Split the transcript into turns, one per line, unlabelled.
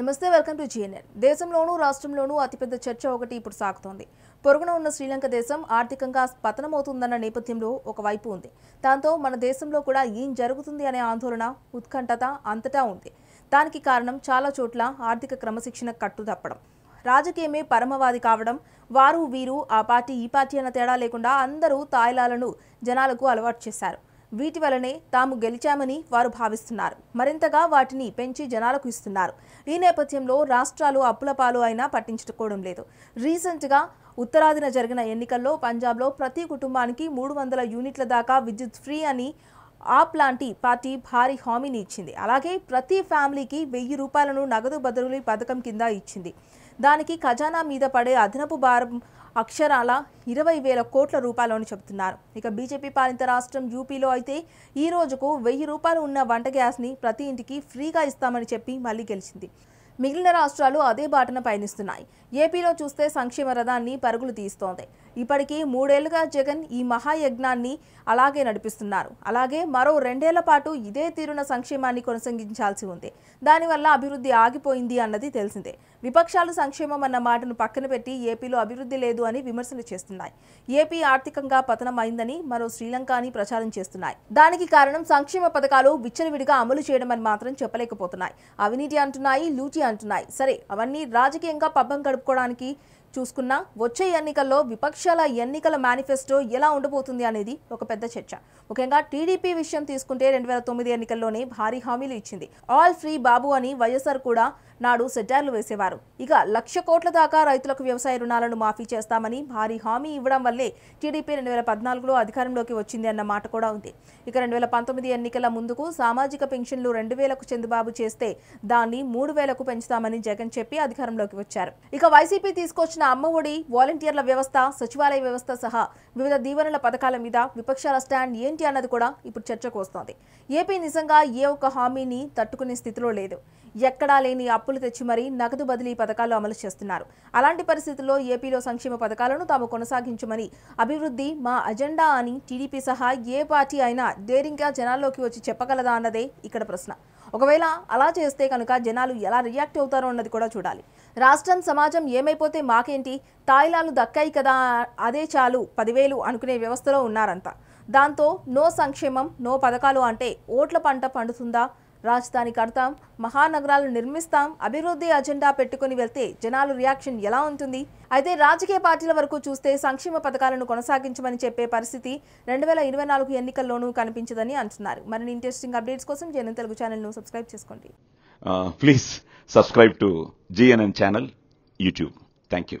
నమస్తే welcome to GNN దేశంలోనూ రాష్ట్రంలోనూ అతిపెద్ద చర్చ ఒకటి ఇప్పుడు సాగుతోంది పొరుగున ఉన్న శ్రీలంక దేశం ఆర్థికంగా పతనమవుతుందన్న నేపథ్యంలో ఒకవైపు ఉంది దాంతో మన దేశంలో కూడా ఏం జరుగుతుంది అనే ఆందోళన ఉత్కంఠత అంతటా ఉంది దానికి కారణం చాలా చోట్ల ఆర్థిక క్రమశిక్షణ కట్టు తప్పడం రాజకీయమే పరమవాది కావడం వారు వీరు ఆ పార్టీ ఈ పార్టీ అన్న తేడా లేకుండా అందరూ తాయిలాలను జనాలకు అలవాటు చేశారు వీటి వలనే తాము గెలిచామని వారు భావిస్తున్నారు మరింతగా వాటిని పెంచి జనాలకు ఇస్తున్నారు ఈ నేపథ్యంలో రాష్ట్రాలు అప్పులపాలు అయినా పట్టించుకోవడం లేదు రీసెంట్గా ఉత్తరాదిన జరిగిన ఎన్నికల్లో పంజాబ్లో ప్రతి కుటుంబానికి మూడు వందల యూనిట్ల దాకా విద్యుత్ ఫ్రీ అని ఆప్ లాంటి పార్టీ భారీ హామీని ఇచ్చింది అలాగే ప్రతి ఫ్యామిలీకి వెయ్యి రూపాయలను నగదు బదులు పథకం కింద ఇచ్చింది దానికి ఖజానా మీద పడే అదనపు భారం అక్షరాల ఇరవై వేల కోట్ల రూపాయలు అని చెబుతున్నారు ఇక బీజేపీ పాలిత రాష్ట్రం యూపీలో అయితే ఈ రోజుకు వెయ్యి రూపాయలు ఉన్న వంట గ్యాస్ని ప్రతి ఇంటికి ఫ్రీగా ఇస్తామని చెప్పి మళ్ళీ గెలిచింది మిగిలిన రాష్ట్రాలు అదే బాటన పయనిస్తున్నాయి ఏపీలో చూస్తే సంక్షేమ రథాన్ని పరుగులు తీస్తోంది ఇప్పటికీ మూడేళ్లుగా జగన్ ఈ మహాయజ్ఞాన్ని అలాగే నడిపిస్తున్నారు అలాగే మరో రెండేళ్ల పాటు ఇదే తీరున సంక్షేమాన్ని కొనసాగించాల్సి ఉంది దానివల్ల అభివృద్ధి ఆగిపోయింది అన్నది తెలిసిందే విపక్షాలు సంక్షేమం అన్న మాటను పక్కన పెట్టి ఏపీలో అభివృద్ధి లేదు అని విమర్శలు చేస్తున్నాయి ఏపీ ఆర్థికంగా పతనమైందని మరో శ్రీలంక అని ప్రచారం చేస్తున్నాయి దానికి కారణం సంక్షేమ పథకాలు విచ్చలవిడిగా అమలు చేయడం అని మాత్రం చెప్పలేకపోతున్నాయి అవినీతి అంటున్నాయి లూటి అంటున్నాయి సరే అవన్నీ రాజకీయంగా పబ్బం గడుపుకోవడానికి చూసుకున్నా వచ్చే ఎన్నికల్లో విపక్షాల ఎన్నికల మేనిఫెస్టో ఎలా ఉండబోతుంది అనేది ఒక పెద్ద చర్చ ముఖ్యంగా టీడీపీ విషయం తీసుకుంటే రెండు వేల తొమ్మిది ఎన్నికల్లోనే భారీ హామీలు ఇచ్చింది ఆల్ ఫ్రీ బాబు అని వైఎస్ఆర్ కూడా నాడు సెటార్లు వేసేవారు ఇక లక్ష కోట్ల దాకా రైతులకు వ్యవసాయ రుణాలను మాఫీ చేస్తామని భారీ హామీ ఇవ్వడం వల్లే టీడీపీ రెండు వేల పద్నాలుగులో అధికారంలోకి వచ్చింది అన్న మాట కూడా ఉంది ఇక రెండు వేల పంతొమ్మిది ఎన్నికల ముందుకు సామాజిక పెన్షన్లు రెండు వేలకు చందుబాబు చేస్తే దాన్ని మూడు వేలకు పెంచుతామని జగన్ చెప్పి అధికారంలోకి వచ్చారు ఇక వైసీపీ తీసుకొచ్చిన అమ్మఒడి వాలంటీర్ల వ్యవస్థ సచివాలయ వ్యవస్థ సహా వివిధ దీవెనల పథకాల మీద విపక్షాల స్టాండ్ ఏంటి అన్నది కూడా ఇప్పుడు చర్చకు వస్తోంది ఏపీ నిజంగా ఏ ఒక్క హామీని తట్టుకునే స్థితిలో లేదు ఎక్కడా లేని అప్పులు తెచ్చి మరీ నగదు బదిలీ పథకాలు అమలు చేస్తున్నారు అలాంటి పరిస్థితుల్లో ఏపీలో సంక్షేమ పథకాలను తాము కొనసాగించమని అభివృద్ధి మా అజెండా అని టీడీపీ సహా ఏ పార్టీ అయినా డేరింగ్గా జనాల్లోకి వచ్చి చెప్పగలదా అన్నదే ఇక్కడ ప్రశ్న ఒకవేళ అలా చేస్తే కనుక జనాలు ఎలా రియాక్ట్ అవుతారో అన్నది కూడా చూడాలి రాష్ట్రం సమాజం ఏమైపోతే మాకేంటి తాయిలాలు దక్కాయి కదా అదే చాలు పదివేలు అనుకునే వ్యవస్థలో ఉన్నారంతా దాంతో నో సంక్షేమం నో పథకాలు అంటే ఓట్ల పంట పండుతుందా రాజధాని కడతాం మహానగరాలు నిర్మిస్తాం అభివృద్ధి అజెండా పెట్టుకుని వెళ్తే జనాలు రియాక్షన్ ఎలా ఉంటుంది అయితే రాజకీయ పార్టీల వరకు చూస్తే సంక్షేమ పథకాలను కొనసాగించమని చెప్పే పరిస్థితి రెండు వేల ఇరవై నాలుగు ఎన్నికల్లోనూ కనిపించదని అంటున్నారు మరిన్ని ఇంట్రెస్టింగ్ అప్డేట్స్ కోసం జనన్ తెలుగు ఛానల్ను సబ్స్క్రైబ్ చేసుకోండి please subscribe to G N N channel YouTube thank you